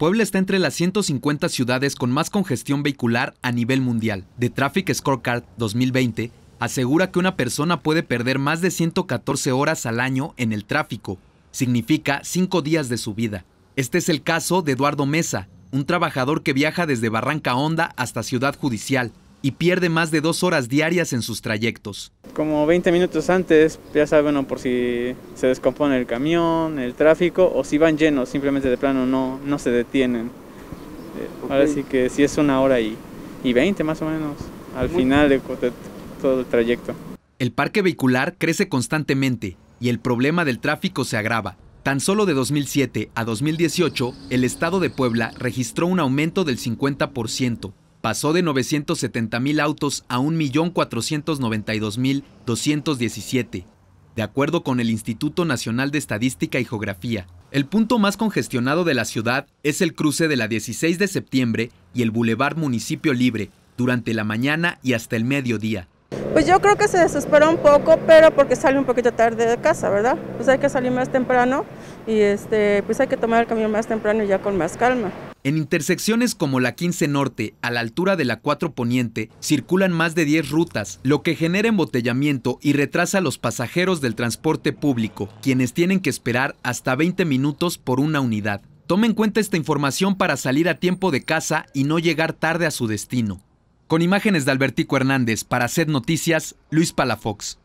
Puebla está entre las 150 ciudades con más congestión vehicular a nivel mundial. The Traffic Scorecard 2020 asegura que una persona puede perder más de 114 horas al año en el tráfico. Significa 5 días de su vida. Este es el caso de Eduardo Mesa, un trabajador que viaja desde Barranca Honda hasta Ciudad Judicial, y pierde más de dos horas diarias en sus trayectos. Como 20 minutos antes, ya saben, por si se descompone el camión, el tráfico, o si van llenos, simplemente de plano no, no se detienen. Eh, ahora sí que si es una hora y, y 20 más o menos, al final de todo el trayecto. El parque vehicular crece constantemente y el problema del tráfico se agrava. Tan solo de 2007 a 2018, el estado de Puebla registró un aumento del 50% pasó de 970.000 autos a 1.492.217, de acuerdo con el Instituto Nacional de Estadística y Geografía. El punto más congestionado de la ciudad es el cruce de la 16 de septiembre y el Boulevard Municipio Libre, durante la mañana y hasta el mediodía. Pues yo creo que se desesperó un poco, pero porque sale un poquito tarde de casa, ¿verdad? Pues hay que salir más temprano y este, pues hay que tomar el camino más temprano y ya con más calma. En intersecciones como la 15 Norte, a la altura de la 4 Poniente, circulan más de 10 rutas, lo que genera embotellamiento y retrasa a los pasajeros del transporte público, quienes tienen que esperar hasta 20 minutos por una unidad. Tome en cuenta esta información para salir a tiempo de casa y no llegar tarde a su destino. Con imágenes de Albertico Hernández para hacer Noticias, Luis Palafox.